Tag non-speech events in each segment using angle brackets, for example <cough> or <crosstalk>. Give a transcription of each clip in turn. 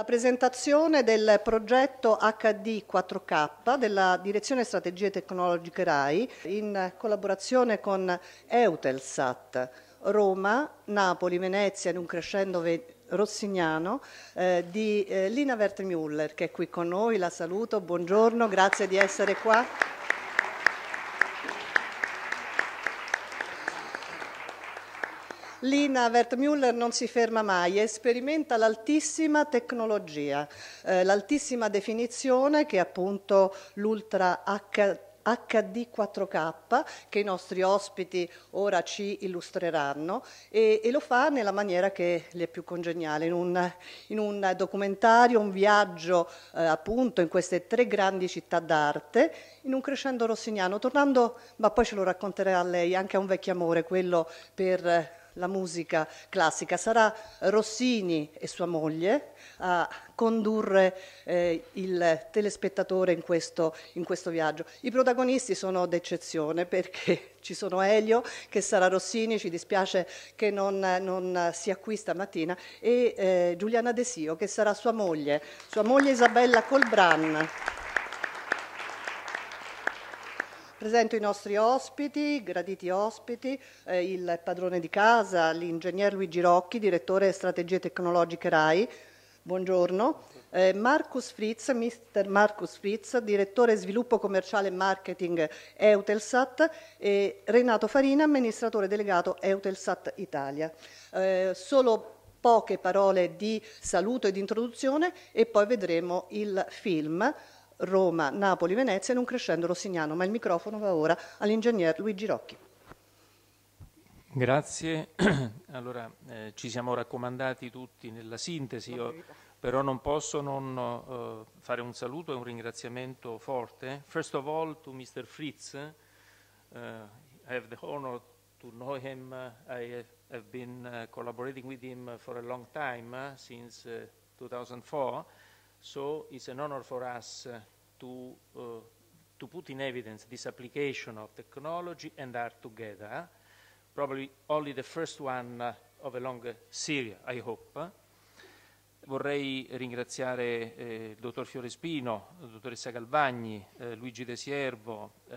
La presentazione del progetto HD 4K della Direzione Strategie Tecnologiche RAI in collaborazione con Eutelsat, Roma, Napoli, Venezia in un crescendo rossignano eh, di eh, Lina Wertmüller che è qui con noi, la saluto, buongiorno, grazie di essere qua. Lina Wertmüller non si ferma mai e sperimenta l'altissima tecnologia, eh, l'altissima definizione che è appunto l'Ultra HD HD 4K che i nostri ospiti ora ci illustreranno e, e, lo fa nella maniera che le è più congeniale, in un, in un documentario, un viaggio eh, appunto in queste tre grandi città d'arte, in un crescendo rossiniano, tornando, ma poi ce lo racconterà lei, anche a un vecchio amore, quello per la musica classica. Sarà Rossini e sua moglie a condurre eh, il telespettatore in questo, in questo viaggio. I protagonisti sono d'eccezione perché <laughs> ci sono Elio che sarà Rossini, ci dispiace che non, non sia qui stamattina, e eh, Giuliana Desio che sarà sua moglie, sua moglie Isabella Colbran. Presento i nostri ospiti, graditi ospiti, eh, il padrone di casa, l'ingegner Luigi Rocchi, direttore strategie tecnologiche RAI. Buongiorno. Eh, Marcus Fritz, Mr. Marcus Fritz, direttore sviluppo commerciale e marketing Eutelsat e Renato Farina, amministratore delegato Eutelsat Italia. Eh, solo poche parole di saluto e di introduzione e poi vedremo il film Roma, Napoli, Venezia in un crescendo rossignano, ma il microfono va ora all'ingegner Luigi Rocchi. Grazie, <clears throat> allora eh, ci siamo raccomandati tutti nella sintesi, Io, però non posso non uh, fare un saluto e un ringraziamento forte. First of all to Mr. Fritz, uh, I have the honor to know him, I have been eh, collaborating with him for a long time, since 2004, so it's an honor for us to, uh, to put in evidence this application of technology and art together. Probably only the first one uh, of a long series, I hope. Vorrei ringraziare eh, il dottor Fiorespino, la dottoressa Galvagni, eh, Luigi De Siervo, eh,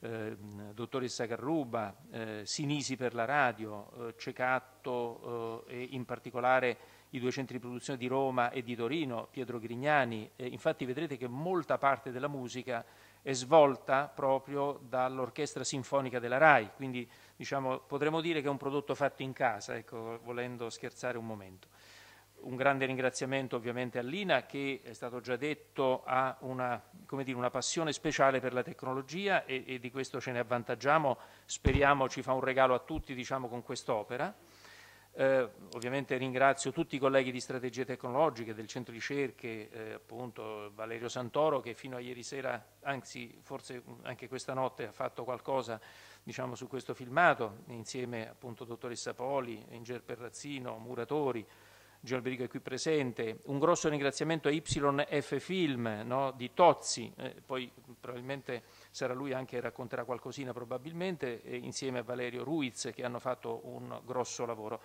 eh dottoressa Carruba, eh, Sinisi per la radio, eh, Cecatto e in particolare i due centri di produzione di Roma e di Torino, Pietro Grignani, eh, infatti vedrete che molta parte della musica è svolta proprio dall'orchestra sinfonica della RAI, quindi diciamo, potremmo dire che è un prodotto fatto in casa, ecco, volendo scherzare un momento. Un grande ringraziamento ovviamente a Lina che, è stato già detto, ha una, dire, una passione speciale per la tecnologia e, e, di questo ce ne avvantaggiamo, speriamo ci fa un regalo a tutti diciamo, con quest'opera. Eh, ovviamente ringrazio tutti i colleghi di strategie tecnologiche, del centro ricerche, eh, appunto Valerio Santoro che fino a ieri sera, anzi forse anche questa notte ha fatto qualcosa diciamo, su questo filmato, insieme appunto dottoressa Poli, Inger Perrazzino, Muratori, Gio Alberico è qui presente. Un grosso ringraziamento a YF Film no, di Tozzi, eh, poi probabilmente sarà lui anche che racconterà qualcosina probabilmente, eh, insieme a Valerio Ruiz che hanno fatto un grosso lavoro.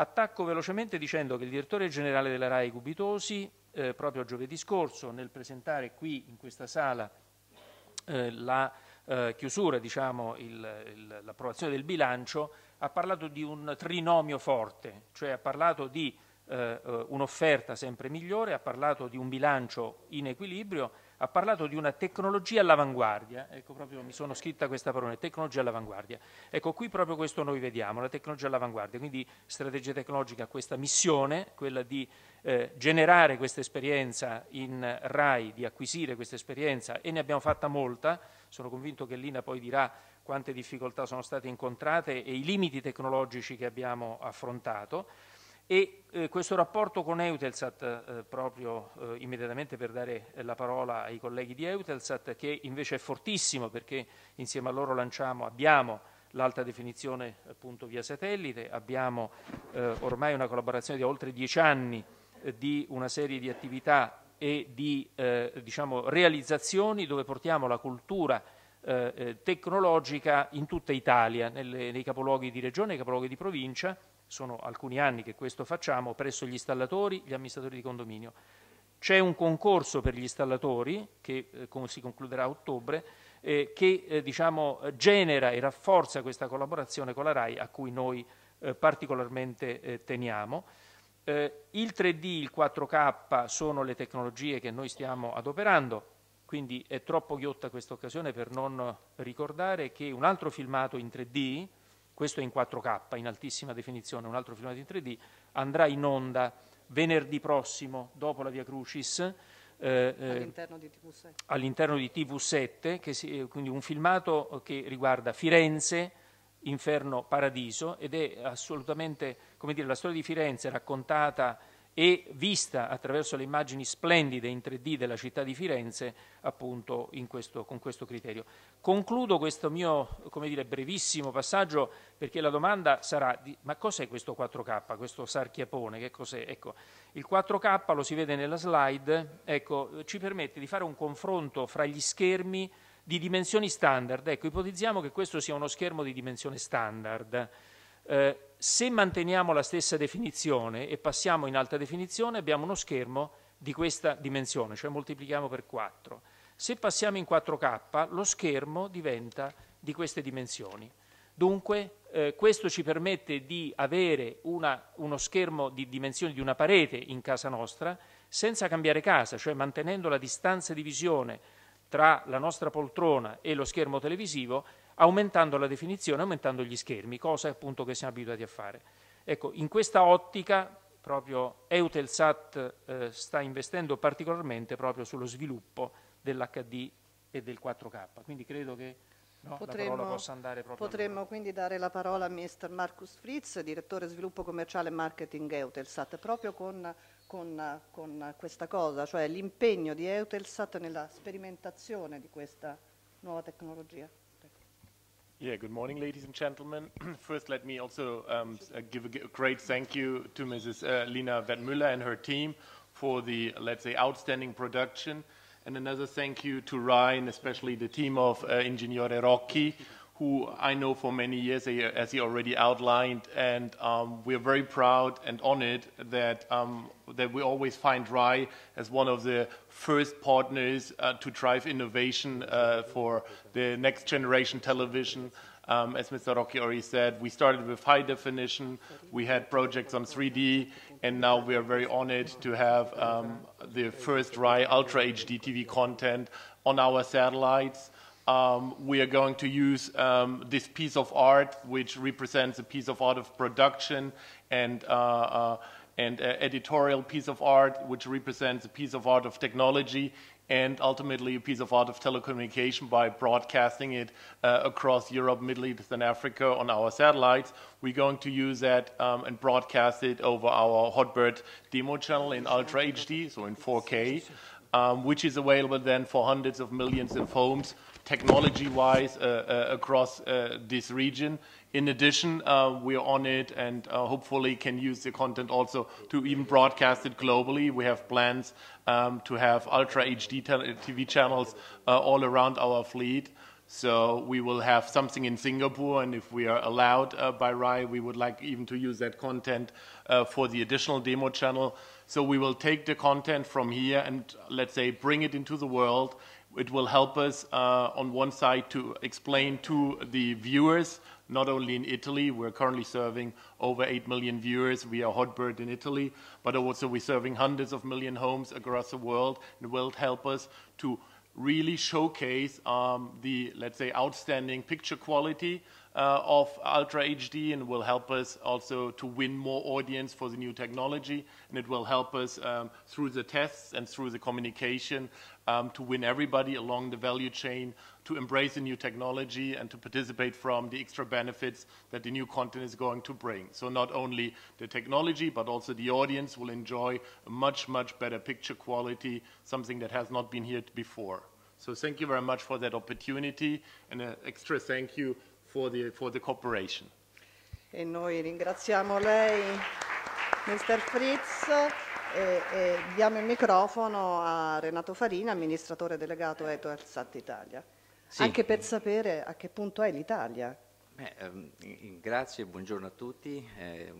Attacco velocemente dicendo che il direttore generale della RAI Cubitosi, eh, proprio giovedì scorso, nel presentare qui in questa sala eh, la eh, chiusura, diciamo, l'approvazione del bilancio, ha parlato di un trinomio forte, cioè ha parlato di eh, eh, un'offerta sempre migliore, ha parlato di un bilancio in equilibrio ha parlato di una tecnologia all'avanguardia, ecco proprio mi sono scritta questa parola, tecnologia all'avanguardia. Ecco qui proprio questo noi vediamo, la tecnologia all'avanguardia, quindi strategia tecnologica ha questa missione, quella di eh, generare questa esperienza in RAI, di acquisire questa esperienza e ne abbiamo fatta molta, sono convinto che Lina poi dirà quante difficoltà sono state incontrate e i limiti tecnologici che abbiamo affrontato e eh, questo rapporto con Eutelsat, eh, proprio eh, immediatamente per dare eh, la parola ai colleghi di Eutelsat, che invece è fortissimo perché insieme a loro lanciamo, abbiamo l'alta definizione appunto via satellite, abbiamo eh, ormai una collaborazione di oltre dieci anni eh, di una serie di attività e di diciamo, realizzazioni dove portiamo la cultura tecnologica in tutta Italia, nelle, nei capoluoghi di regione, nei capoluoghi di provincia sono alcuni anni che questo facciamo, presso gli installatori, gli amministratori di condominio. C'è un concorso per gli installatori, che eh, si concluderà a ottobre, eh, che eh, diciamo, genera e rafforza questa collaborazione con la RAI a cui noi eh, particolarmente eh, teniamo. Eh, il 3D, il 4K sono le tecnologie che noi stiamo adoperando, quindi è troppo ghiotta questa occasione per non ricordare che un altro filmato in 3D, questo è in 4K, in altissima definizione, un altro filmato in 3D, andrà in onda venerdì prossimo dopo la Via Crucis. Eh, eh all'interno di TV7, di TV7 si, eh, quindi un filmato eh, che riguarda Firenze, Inferno Paradiso ed è assolutamente, come dire, la storia di Firenze raccontata e vista attraverso le immagini splendide in 3D della città di Firenze, appunto questo, con questo criterio. Concludo questo mio dire, brevissimo passaggio perché la domanda sarà di, ma cos'è questo 4K, questo sarchiapone, che cos'è? Ecco, il 4K lo si vede nella slide, ecco, ci permette di fare un confronto fra gli schermi di dimensioni standard. Ecco, ipotizziamo che questo sia uno schermo di dimensione standard. Eh, se manteniamo la stessa definizione e passiamo in alta definizione abbiamo uno schermo di questa dimensione, cioè moltiplichiamo per 4. Se passiamo in 4K lo schermo diventa di queste dimensioni. Dunque eh, questo ci permette di avere una, uno schermo di dimensioni di una parete in casa nostra senza cambiare casa, cioè mantenendo la distanza di visione tra la nostra poltrona e lo schermo televisivo aumentando la definizione, aumentando gli schermi, cosa appunto che siamo abituati a fare. Ecco, in questa ottica proprio Eutelsat eh, sta investendo particolarmente proprio sullo sviluppo dell'HD e del 4K, quindi credo che no, potremmo, potremmo quindi dare la parola a Mr. Marcus Fritz, direttore sviluppo commerciale e marketing Eutelsat, proprio con con, con, questa cosa, cioè l'impegno di Eutelsat nella sperimentazione di questa nuova tecnologia. Yeah, good morning, ladies and gentlemen. <clears throat> First, let me also um, uh, give a, great thank you to Mrs. Uh, Lina Vetmüller and her team for the, let's say, outstanding production. And another thank you to Ryan, especially the team of uh, Ingegnere Rocchi who I know for many years, as he already outlined, and um, we're very proud and honored that, um, that we always find RAI as one of the first partners uh, to drive innovation uh, for the next generation television. Um, as Mr. Rocky already said, we started with high definition, we had projects on 3D, and now we are very honored to have um, the first RAI Ultra HD TV content on our satellites. Um, we are going to use um, this piece of art, which represents a piece of art of production and, uh, uh, and uh, editorial piece of art, which represents a piece of art of technology, and ultimately a piece of art of telecommunication by broadcasting it uh, across Europe, Middle East, and Africa on our satellites. We're going to use that um, and broadcast it over our Hotbird demo channel in Ultra HD, so in 4K, um, which is available then for hundreds of millions of homes technology-wise uh, uh, across uh, this region. In addition, we're on it and hopefully can use the content also to even broadcast it globally. We have plans um, to have Ultra HD TV channels all around our fleet. So we will have something in Singapore, and if we are allowed by RAI, we would like even to use that content for the additional demo channel. So we will take the content from here and, let's say, bring it into the world it will help us uh, on one side to explain to the viewers, not only in Italy, we're currently serving over 8 million viewers, we are Hotbird in Italy, but also we're serving hundreds of million homes across the world. It will help us to really showcase um, the, let's say, outstanding picture quality, uh, of Ultra HD and will help us also to win more audience for the new technology. And it will help us um, through the tests and through the communication um, to win everybody along the value chain to embrace the new technology and to participate from the extra benefits that the new content is going to bring. So not only the technology, but also the audience will enjoy a much, much better picture quality, something that has not been here before. So thank you very much for that opportunity, and an extra thank you for the, for the cooperation. E noi ringraziamo lei, Mr. Fritz, e, e diamo il microfono a Renato Farina, amministratore delegato Eto Etoelsat Italia. Sì. Anche per sapere a che punto è l'Italia. Eh, grazie, buongiorno a tutti. Eh,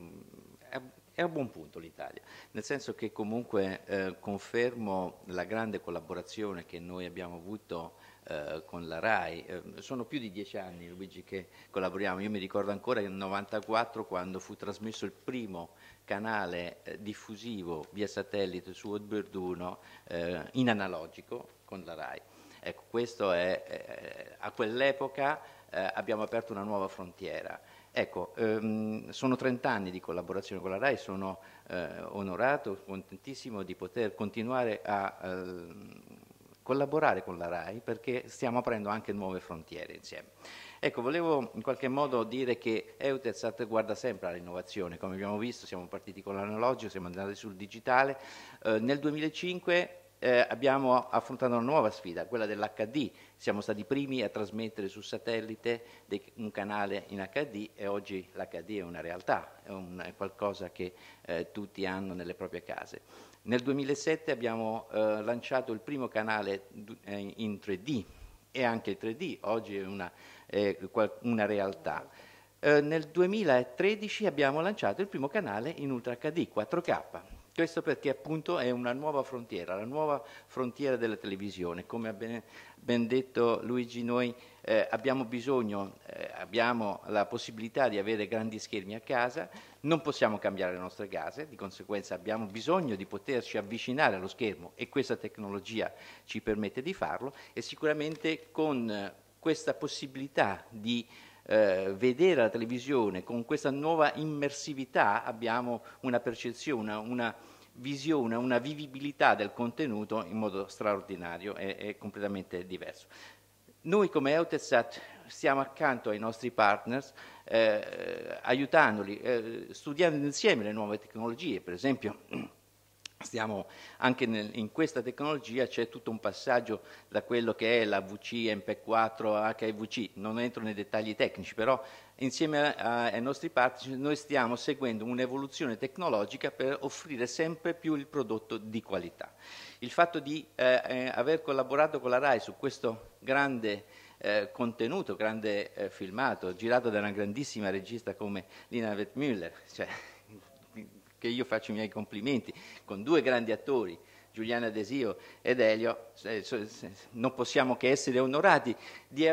è a buon punto l'Italia, nel senso che comunque eh, confermo la grande collaborazione che noi abbiamo avuto eh, con la RAI. Eh, sono più di dieci anni, Luigi, che collaboriamo. Io mi ricordo ancora nel 94 quando fu trasmesso il primo canale eh, diffusivo via satellite su Odberduno eh, in analogico con la RAI. Ecco, questo è, eh, a quell'epoca abbiamo aperto una nuova frontiera. Ecco, ehm, sono 30 anni di collaborazione con la RAI, sono eh, onorato, contentissimo di poter continuare a eh, collaborare con la RAI perché stiamo aprendo anche nuove frontiere insieme. Ecco, volevo in qualche modo dire che Eutelsat guarda sempre all'innovazione, come abbiamo visto siamo partiti con l'analogico, siamo andati sul digitale, eh, nel 2005 eh, abbiamo affrontato una nuova sfida, quella dell'HD. Siamo stati i primi a trasmettere su satellite dei, un canale in HD e oggi l'HD è una realtà, è, un, è qualcosa che eh, tutti hanno nelle proprie case. Nel 2007 abbiamo eh, lanciato il primo canale eh, in 3D e anche 3D oggi è una, è una realtà. Eh, nel 2013 abbiamo lanciato il primo canale in Ultra HD 4K questo perché appunto è una nuova frontiera, la nuova frontiera della televisione. Come ha ben, ben detto Luigi, noi eh, abbiamo bisogno, eh, abbiamo la possibilità di avere grandi schermi a casa, non possiamo cambiare le nostre case, di conseguenza abbiamo bisogno di poterci avvicinare allo schermo e questa tecnologia ci permette di farlo e sicuramente con eh, questa possibilità di eh, vedere la televisione con questa nuova immersività abbiamo una percezione, una visione, una vivibilità del contenuto in modo straordinario e, e completamente diverso. Noi come Eutelsat stiamo accanto ai nostri partners eh, aiutandoli, eh, studiando insieme le nuove tecnologie, per esempio Stiamo, anche nel, in questa tecnologia c'è tutto un passaggio da quello che è la VC, MP4, HVC, non entro nei dettagli tecnici, però insieme a, ai nostri partner noi stiamo seguendo un'evoluzione tecnologica per offrire sempre più il prodotto di qualità. Il fatto di eh, eh aver collaborato con la RAI su questo grande eh, contenuto, grande eh, filmato, girato da una grandissima regista come Lina Wettmüller, cioè, che io faccio i miei complimenti, con due grandi attori, Giuliana Desio ed Elio, non possiamo che essere onorati di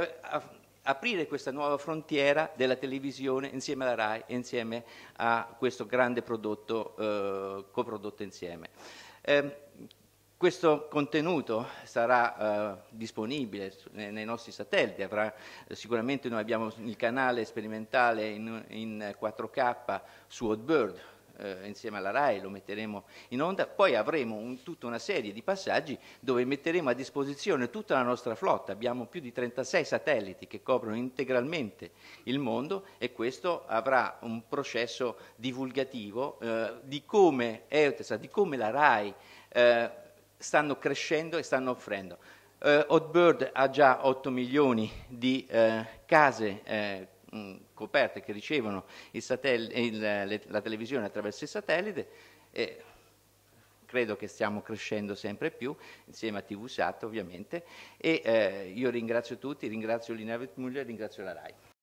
aprire questa nuova frontiera della televisione insieme alla RAI e insieme a questo grande prodotto eh, coprodotto insieme. Eh, questo contenuto sarà eh, disponibile nei, nostri satelliti, avrà, eh, sicuramente noi abbiamo il canale sperimentale in, in 4K su Hotbird, eh, insieme alla RAI, lo metteremo in onda, poi avremo un, tutta una serie di passaggi dove metteremo a disposizione tutta la nostra flotta, abbiamo più di 36 satelliti che coprono integralmente il mondo e questo avrà un processo divulgativo eh, di come EUTESA, di come la RAI eh, stanno crescendo e stanno offrendo. Eh, Hotbird ha già 8 milioni di eh, case eh, coperte che ricevono il, il, le, la televisione attraverso il satellite e credo che stiamo crescendo sempre più, insieme a TV Sat ovviamente, e eh, io ringrazio tutti, ringrazio Lina Muller, ringrazio la RAI.